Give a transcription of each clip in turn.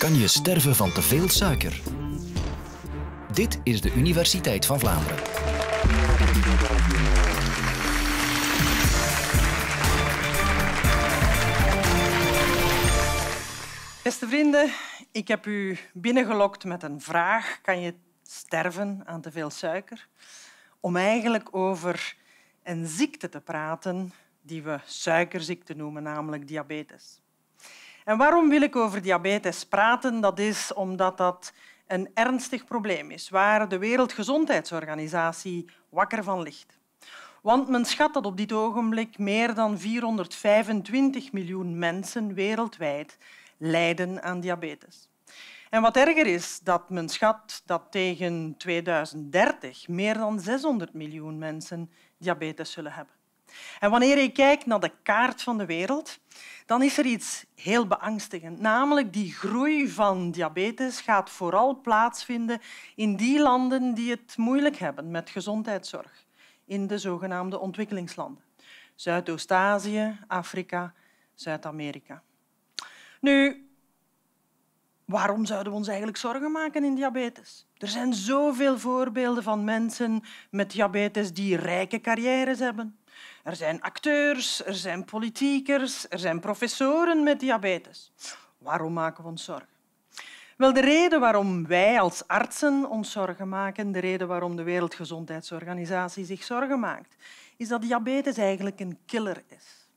kan je sterven van te veel suiker. Dit is de Universiteit van Vlaanderen. Beste vrienden, ik heb u binnengelokt met een vraag. Kan je sterven aan te veel suiker? Om eigenlijk over een ziekte te praten die we suikerziekte noemen, namelijk diabetes. En waarom wil ik over diabetes praten? Dat is omdat dat een ernstig probleem is waar de Wereldgezondheidsorganisatie wakker van ligt. Want men schat dat op dit ogenblik meer dan 425 miljoen mensen wereldwijd lijden aan diabetes. En wat erger is, dat men schat dat tegen 2030 meer dan 600 miljoen mensen diabetes zullen hebben. En wanneer je kijkt naar de kaart van de wereld, dan is er iets heel beangstigend. Namelijk, die groei van diabetes gaat vooral plaatsvinden in die landen die het moeilijk hebben met gezondheidszorg, in de zogenaamde ontwikkelingslanden. Zuidoost-Azië, Afrika, Zuid-Amerika. Nu, waarom zouden we ons eigenlijk zorgen maken in diabetes? Er zijn zoveel voorbeelden van mensen met diabetes die rijke carrières hebben, er zijn acteurs, er zijn politiekers, er zijn professoren met diabetes. Waarom maken we ons zorgen? Wel, de reden waarom wij als artsen ons zorgen maken, de reden waarom de Wereldgezondheidsorganisatie zich zorgen maakt, is dat diabetes eigenlijk een killer is.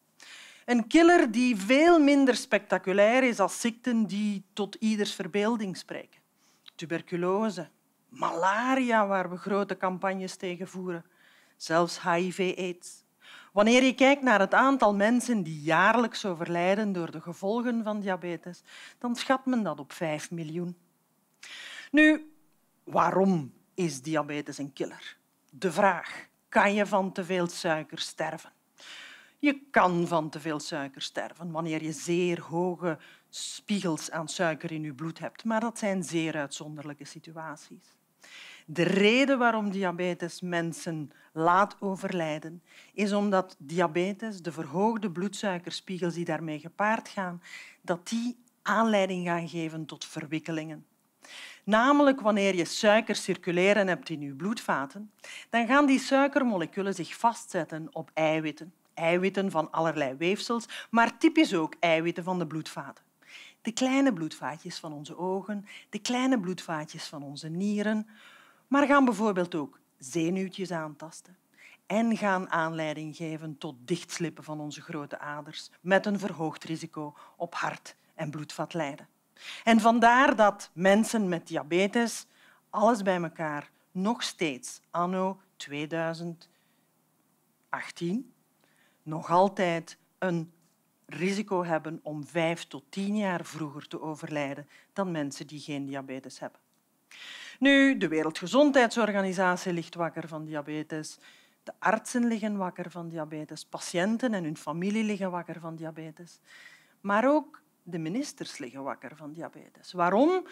Een killer die veel minder spectaculair is als ziekten die tot ieders verbeelding spreken. Tuberculose, malaria, waar we grote campagnes tegen voeren, zelfs HIV-AIDS. Wanneer je kijkt naar het aantal mensen die jaarlijks overlijden door de gevolgen van diabetes, dan schat men dat op 5 miljoen. Nu, waarom is diabetes een killer? De vraag, kan je van te veel suiker sterven? Je kan van te veel suiker sterven wanneer je zeer hoge spiegels aan suiker in je bloed hebt, maar dat zijn zeer uitzonderlijke situaties. De reden waarom diabetes mensen laat overlijden, is omdat diabetes, de verhoogde bloedsuikerspiegels die daarmee gepaard gaan, dat die aanleiding gaan geven tot verwikkelingen. Namelijk wanneer je suiker circuleren hebt in je bloedvaten, dan gaan die suikermoleculen zich vastzetten op eiwitten. Eiwitten van allerlei weefsels, maar typisch ook eiwitten van de bloedvaten. De kleine bloedvaatjes van onze ogen, de kleine bloedvaatjes van onze nieren, maar gaan bijvoorbeeld ook zenuwtjes aantasten en gaan aanleiding geven tot dichtslippen van onze grote aders met een verhoogd risico op hart- en bloedvatlijden. En vandaar dat mensen met diabetes alles bij elkaar nog steeds anno 2018 nog altijd een risico hebben om vijf tot tien jaar vroeger te overlijden dan mensen die geen diabetes hebben. Nu, de Wereldgezondheidsorganisatie ligt wakker van diabetes. De artsen liggen wakker van diabetes. Patiënten en hun familie liggen wakker van diabetes. Maar ook de ministers liggen wakker van diabetes. Waarom?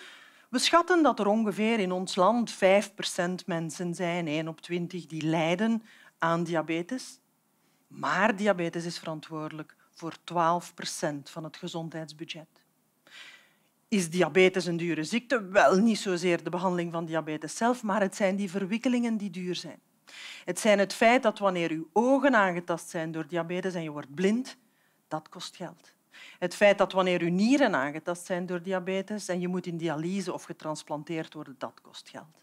We schatten dat er ongeveer in ons land 5% mensen zijn, 1 op 20, die lijden aan diabetes. Maar diabetes is verantwoordelijk voor 12% van het gezondheidsbudget is diabetes een dure ziekte? Wel, niet zozeer de behandeling van diabetes zelf, maar het zijn die verwikkelingen die duur zijn. Het zijn het feit dat wanneer uw ogen aangetast zijn door diabetes en je wordt blind, dat kost geld. Het feit dat wanneer uw nieren aangetast zijn door diabetes en je moet in dialyse of getransplanteerd worden, dat kost geld.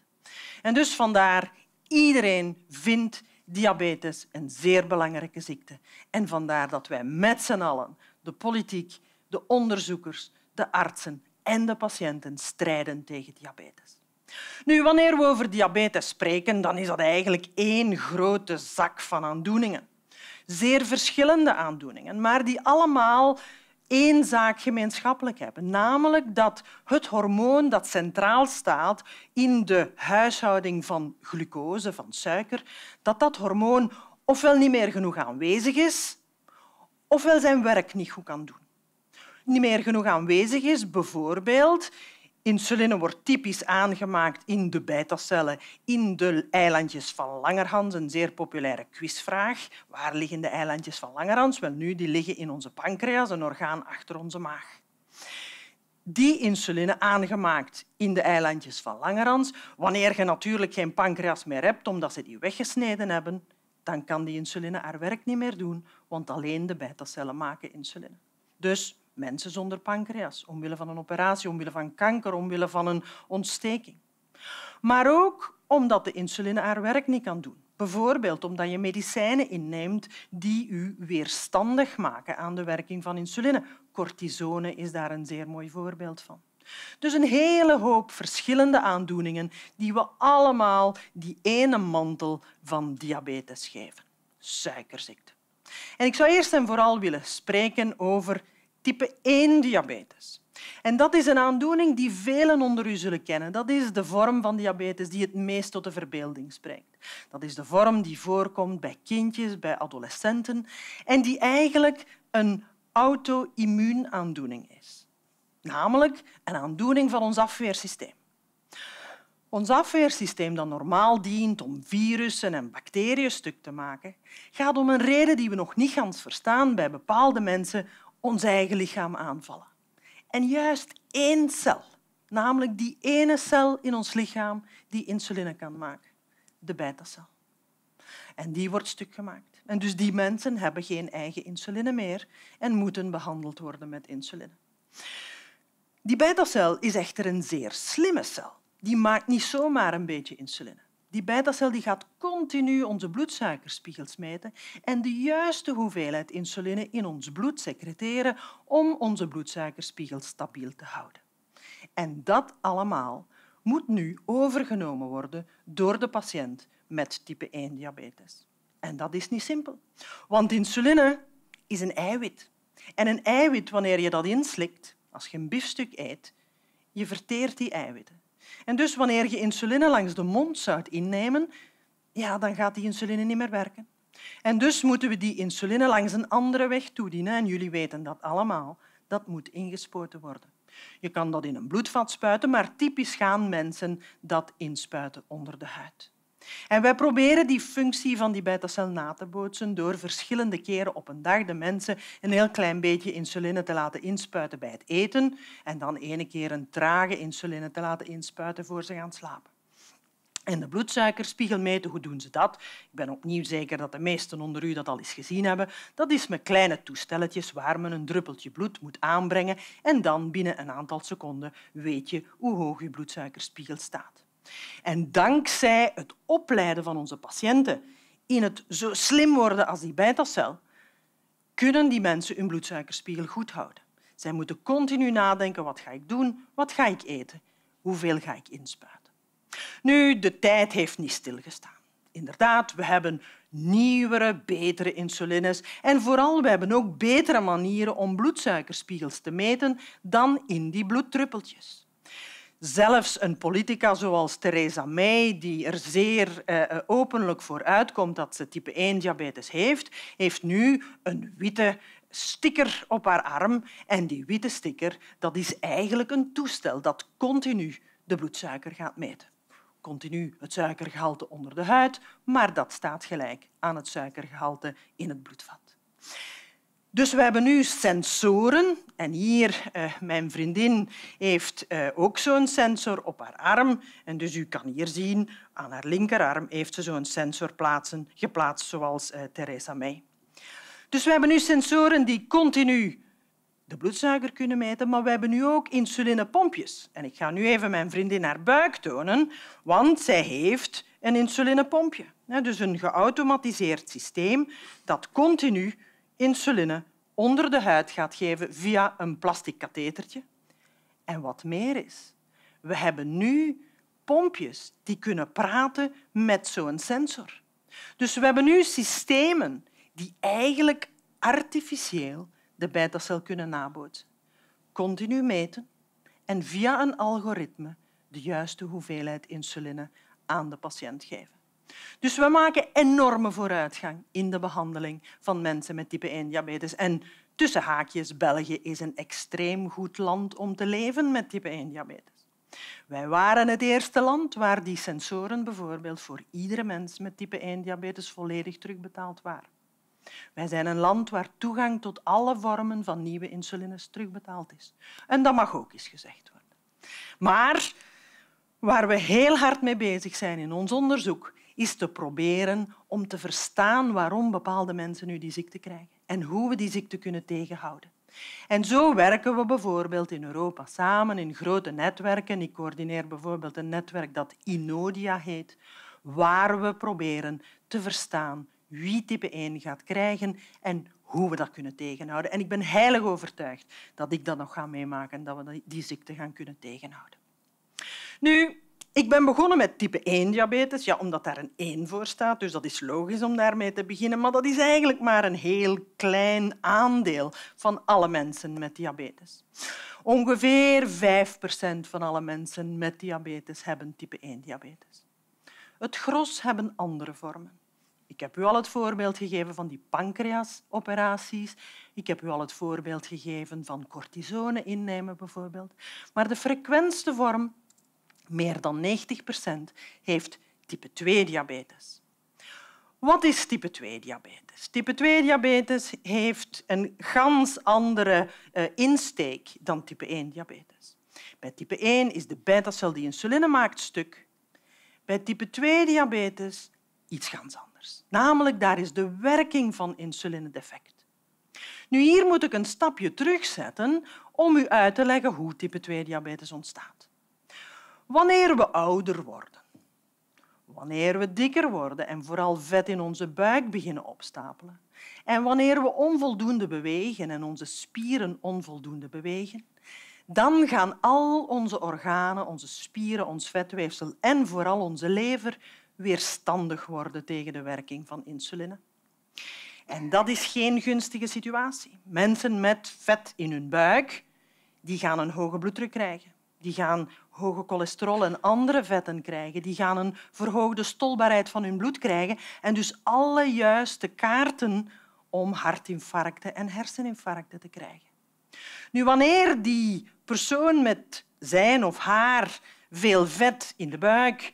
En dus vandaar, iedereen vindt diabetes een zeer belangrijke ziekte. En vandaar dat wij met z'n allen, de politiek, de onderzoekers, de artsen en de patiënten strijden tegen diabetes. Nu, wanneer we over diabetes spreken, dan is dat eigenlijk één grote zak van aandoeningen. Zeer verschillende aandoeningen, maar die allemaal één zaak gemeenschappelijk hebben, namelijk dat het hormoon dat centraal staat in de huishouding van glucose, van suiker, dat dat hormoon ofwel niet meer genoeg aanwezig is, ofwel zijn werk niet goed kan doen niet meer genoeg aanwezig is. Bijvoorbeeld, insuline wordt typisch aangemaakt in de beta-cellen, in de eilandjes van Langerhans, een zeer populaire quizvraag. Waar liggen de eilandjes van Langerhans? Wel, nu, die liggen in onze pancreas, een orgaan achter onze maag die insuline aangemaakt in de eilandjes van Langerhans. Wanneer je natuurlijk geen pancreas meer hebt omdat ze die weggesneden hebben, dan kan die insuline haar werk niet meer doen, want alleen de bijtacellen cellen maken insuline. Dus mensen zonder pancreas, omwille van een operatie, omwille van kanker, omwille van een ontsteking. Maar ook omdat de insuline haar werk niet kan doen. Bijvoorbeeld omdat je medicijnen inneemt die u weerstandig maken aan de werking van insuline. Cortisone is daar een zeer mooi voorbeeld van. Dus een hele hoop verschillende aandoeningen die we allemaal die ene mantel van diabetes geven. Suikerziekte. En ik zou eerst en vooral willen spreken over type 1 diabetes. En dat is een aandoening die velen onder u zullen kennen. Dat is de vorm van diabetes die het meest tot de verbeelding spreekt. Dat is de vorm die voorkomt bij kindjes, bij adolescenten en die eigenlijk een auto-immuunaandoening is. Namelijk een aandoening van ons afweersysteem. Ons afweersysteem dat normaal dient om virussen en bacteriën stuk te maken, gaat om een reden die we nog niet gaan verstaan bij bepaalde mensen ons eigen lichaam aanvallen. En juist één cel, namelijk die ene cel in ons lichaam die insuline kan maken, de beta-cel. En die wordt stuk gemaakt. En dus die mensen hebben geen eigen insuline meer en moeten behandeld worden met insuline. Die beta-cel is echter een zeer slimme cel. Die maakt niet zomaar een beetje insuline. Die betacel die gaat continu onze bloedsuikerspiegels meten en de juiste hoeveelheid insuline in ons bloed secreteren om onze bloedsuikerspiegel stabiel te houden. En dat allemaal moet nu overgenomen worden door de patiënt met type 1 diabetes. En dat is niet simpel, want insuline is een eiwit. En een eiwit, wanneer je dat inslikt, als je een biefstuk eet, je verteert die eiwitten. En dus wanneer je insuline langs de mond zou innemen, ja, dan gaat die insuline niet meer werken. En dus moeten we die insuline langs een andere weg toedienen. En jullie weten dat allemaal. Dat moet ingespoten worden. Je kan dat in een bloedvat spuiten, maar typisch gaan mensen dat inspuiten onder de huid. En wij proberen die functie van die beta na te bootsen door verschillende keren op een dag de mensen een heel klein beetje insuline te laten inspuiten bij het eten en dan ene keer een trage insuline te laten inspuiten voor ze gaan slapen. En de bloedsuikerspiegel meten, hoe doen ze dat? Ik ben opnieuw zeker dat de meesten onder u dat al eens gezien hebben. Dat is met kleine toestelletjes waar men een druppeltje bloed moet aanbrengen en dan binnen een aantal seconden weet je hoe hoog je bloedsuikerspiegel staat. En dankzij het opleiden van onze patiënten in het zo slim worden als die beta-cel, kunnen die mensen hun bloedsuikerspiegel goed houden. Zij moeten continu nadenken wat ga ik doen, wat ga ik eten, hoeveel ga ik inspuiten. Nu, de tijd heeft niet stilgestaan. Inderdaad, we hebben nieuwere, betere insulines en vooral we hebben ook betere manieren om bloedsuikerspiegels te meten dan in die bloeddruppeltjes. Zelfs een politica zoals Theresa May, die er zeer eh, eh, openlijk voor uitkomt dat ze type 1 diabetes heeft, heeft nu een witte sticker op haar arm. En die witte sticker dat is eigenlijk een toestel dat continu de bloedsuiker gaat meten. Continu het suikergehalte onder de huid, maar dat staat gelijk aan het suikergehalte in het bloedvat. Dus we hebben nu sensoren. En hier, uh, mijn vriendin heeft uh, ook zo'n sensor op haar arm. En dus u kan hier zien, aan haar linkerarm heeft ze zo'n sensor plaatsen, geplaatst, zoals uh, Theresa mij. Dus we hebben nu sensoren die continu de bloedsuiker kunnen meten, maar we hebben nu ook insulinepompjes. En ik ga nu even mijn vriendin haar buik tonen, want zij heeft een insulinepompje. Dus een geautomatiseerd systeem dat continu insuline onder de huid gaat geven via een plastic kathetertje. En wat meer is, we hebben nu pompjes die kunnen praten met zo'n sensor. Dus we hebben nu systemen die eigenlijk artificieel de beta kunnen nabootsen. Continu meten en via een algoritme de juiste hoeveelheid insuline aan de patiënt geven. Dus we maken enorme vooruitgang in de behandeling van mensen met type 1 diabetes. En tussen haakjes, België is een extreem goed land om te leven met type 1 diabetes. Wij waren het eerste land waar die sensoren bijvoorbeeld voor iedere mens met type 1 diabetes volledig terugbetaald waren. Wij zijn een land waar toegang tot alle vormen van nieuwe insulines terugbetaald is. En dat mag ook eens gezegd worden. Maar waar we heel hard mee bezig zijn in ons onderzoek, is te proberen om te verstaan waarom bepaalde mensen nu die ziekte krijgen en hoe we die ziekte kunnen tegenhouden. En zo werken we bijvoorbeeld in Europa samen in grote netwerken. Ik coördineer bijvoorbeeld een netwerk dat Inodia heet, waar we proberen te verstaan wie type 1 gaat krijgen en hoe we dat kunnen tegenhouden. En ik ben heilig overtuigd dat ik dat nog ga meemaken, en dat we die ziekte gaan kunnen tegenhouden. Nu, ik ben begonnen met type 1 diabetes, ja, omdat daar een 1 voor staat, dus dat is logisch om daarmee te beginnen, maar dat is eigenlijk maar een heel klein aandeel van alle mensen met diabetes. Ongeveer 5% van alle mensen met diabetes hebben type 1 diabetes. Het gros hebben andere vormen. Ik heb u al het voorbeeld gegeven van die pancreasoperaties. Ik heb u al het voorbeeld gegeven van cortisone innemen bijvoorbeeld. Maar de frequentste vorm meer dan 90%, heeft type 2 diabetes. Wat is type 2 diabetes? Type 2 diabetes heeft een ganz andere eh, insteek dan type 1 diabetes. Bij type 1 is de beta-cel die insuline maakt stuk. Bij type 2 diabetes iets ganz anders. Namelijk, daar is de werking van insuline defect. Nu, hier moet ik een stapje terugzetten om u uit te leggen hoe type 2 diabetes ontstaat. Wanneer we ouder worden, wanneer we dikker worden en vooral vet in onze buik beginnen opstapelen, en wanneer we onvoldoende bewegen en onze spieren onvoldoende bewegen, dan gaan al onze organen, onze spieren, ons vetweefsel en vooral onze lever weerstandig worden tegen de werking van insuline. En dat is geen gunstige situatie. Mensen met vet in hun buik die gaan een hoge bloeddruk krijgen. Die gaan hoge cholesterol en andere vetten krijgen. Die gaan een verhoogde stolbaarheid van hun bloed krijgen en dus alle juiste kaarten om hartinfarcten en herseninfarcten te krijgen. Nu, wanneer die persoon met zijn of haar veel vet in de buik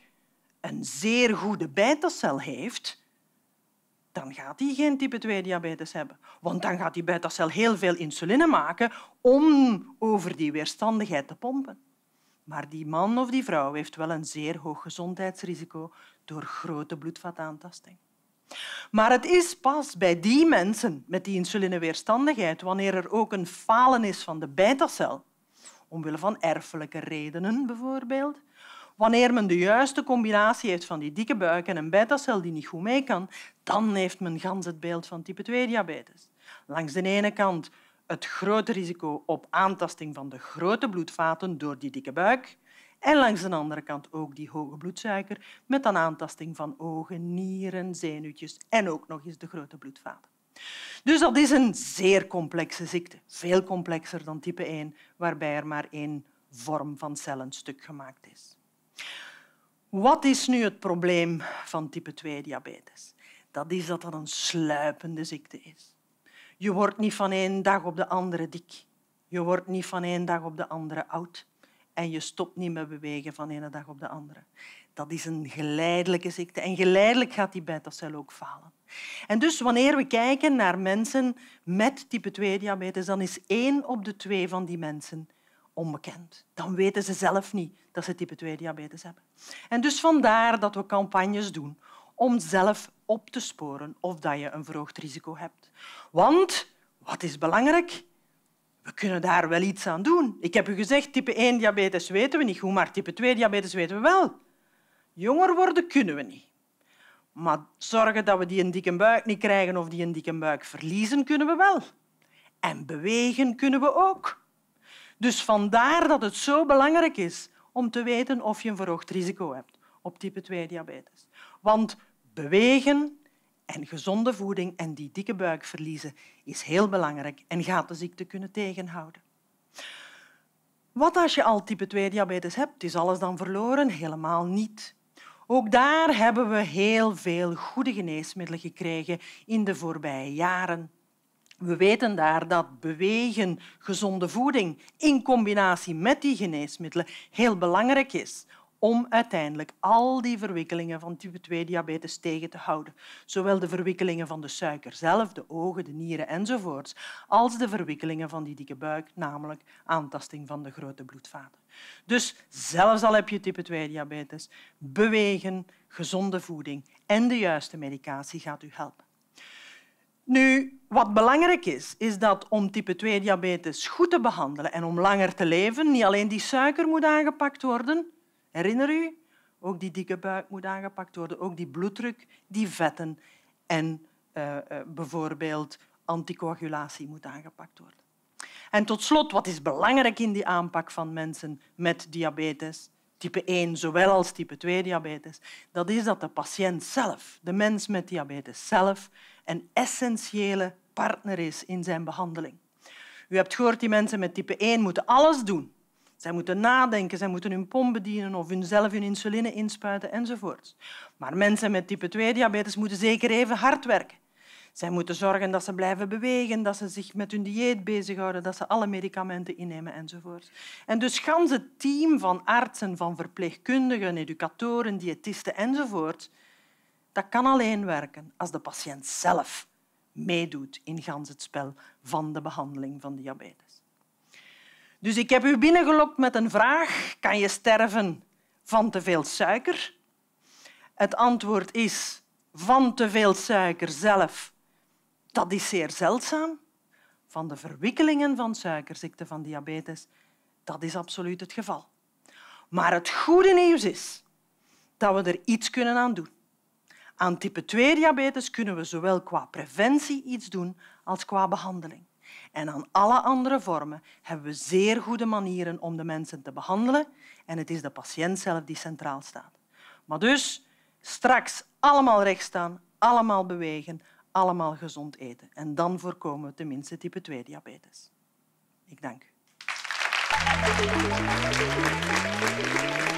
een zeer goede beta heeft, dan gaat hij geen type 2 diabetes hebben. Want dan gaat die beta heel veel insuline maken om over die weerstandigheid te pompen. Maar die man of die vrouw heeft wel een zeer hoog gezondheidsrisico door grote bloedvataantasting. Maar het is pas bij die mensen met die insulineweerstandigheid, wanneer er ook een falen is van de beta-cel, omwille van erfelijke redenen bijvoorbeeld, wanneer men de juiste combinatie heeft van die dikke buik en een beta-cel die niet goed mee kan, dan heeft men gans het beeld van type 2-diabetes. Langs de ene kant het grote risico op aantasting van de grote bloedvaten door die dikke buik en langs de andere kant ook die hoge bloedsuiker met een aantasting van ogen, nieren, zenuwtjes en ook nog eens de grote bloedvaten. Dus dat is een zeer complexe ziekte, veel complexer dan type 1, waarbij er maar één vorm van cellen stuk gemaakt is. Wat is nu het probleem van type 2 diabetes? Dat is dat dat een sluipende ziekte is. Je wordt niet van één dag op de andere dik. Je wordt niet van één dag op de andere oud. En je stopt niet met bewegen van één dag op de andere. Dat is een geleidelijke ziekte. En geleidelijk gaat die beta ook falen. En dus wanneer we kijken naar mensen met type 2 diabetes, dan is één op de twee van die mensen onbekend. Dan weten ze zelf niet dat ze type 2 diabetes hebben. En dus vandaar dat we campagnes doen om zelf op te sporen of dat je een verhoogd risico hebt. Want, wat is belangrijk? We kunnen daar wel iets aan doen. Ik heb u gezegd, type 1 diabetes weten we niet goed, maar type 2 diabetes weten we wel. Jonger worden kunnen we niet. Maar zorgen dat we die een dikke buik niet krijgen of die een dikke buik verliezen, kunnen we wel. En bewegen kunnen we ook. Dus vandaar dat het zo belangrijk is om te weten of je een verhoogd risico hebt op type 2 diabetes. Want bewegen en gezonde voeding en die dikke buik verliezen is heel belangrijk en gaat de ziekte kunnen tegenhouden. Wat als je al type 2 diabetes hebt? Is alles dan verloren? Helemaal niet. Ook daar hebben we heel veel goede geneesmiddelen gekregen in de voorbije jaren. We weten daar dat bewegen, gezonde voeding in combinatie met die geneesmiddelen heel belangrijk is om uiteindelijk al die verwikkelingen van type 2-diabetes tegen te houden. Zowel de verwikkelingen van de suiker zelf, de ogen, de nieren enzovoorts, als de verwikkelingen van die dikke buik, namelijk aantasting van de grote bloedvaten. Dus zelfs al heb je type 2-diabetes, bewegen, gezonde voeding en de juiste medicatie gaat u helpen. Nu, wat belangrijk is, is dat om type 2-diabetes goed te behandelen en om langer te leven, niet alleen die suiker moet aangepakt worden, Herinner u? Ook die dikke buik moet aangepakt worden, ook die bloeddruk, die vetten en eh, eh, bijvoorbeeld anticoagulatie moet aangepakt worden. En tot slot, wat is belangrijk in die aanpak van mensen met diabetes, type 1 zowel als type 2 diabetes, dat is dat de patiënt zelf, de mens met diabetes zelf, een essentiële partner is in zijn behandeling. U hebt gehoord, die mensen met type 1 moeten alles doen zij moeten nadenken, zij moeten hun pomp bedienen of zelf hun insuline inspuiten enzovoort. Maar mensen met type 2 diabetes moeten zeker even hard werken. Zij moeten zorgen dat ze blijven bewegen, dat ze zich met hun dieet bezighouden, dat ze alle medicamenten innemen enzovoort. En dus gans het team van artsen, van verpleegkundigen, educatoren, diëtisten enzovoort, dat kan alleen werken als de patiënt zelf meedoet in het spel van de behandeling van diabetes. Dus ik heb u binnengelokt met een vraag. Kan je sterven van te veel suiker? Het antwoord is van te veel suiker zelf. Dat is zeer zeldzaam. Van de verwikkelingen van suikerziekte van diabetes, dat is absoluut het geval. Maar het goede nieuws is dat we er iets kunnen aan doen. Aan type 2 diabetes kunnen we zowel qua preventie iets doen als qua behandeling. En aan alle andere vormen hebben we zeer goede manieren om de mensen te behandelen en het is de patiënt zelf die centraal staat. Maar dus straks allemaal staan, allemaal bewegen, allemaal gezond eten. En dan voorkomen we tenminste type 2 diabetes. Ik dank u.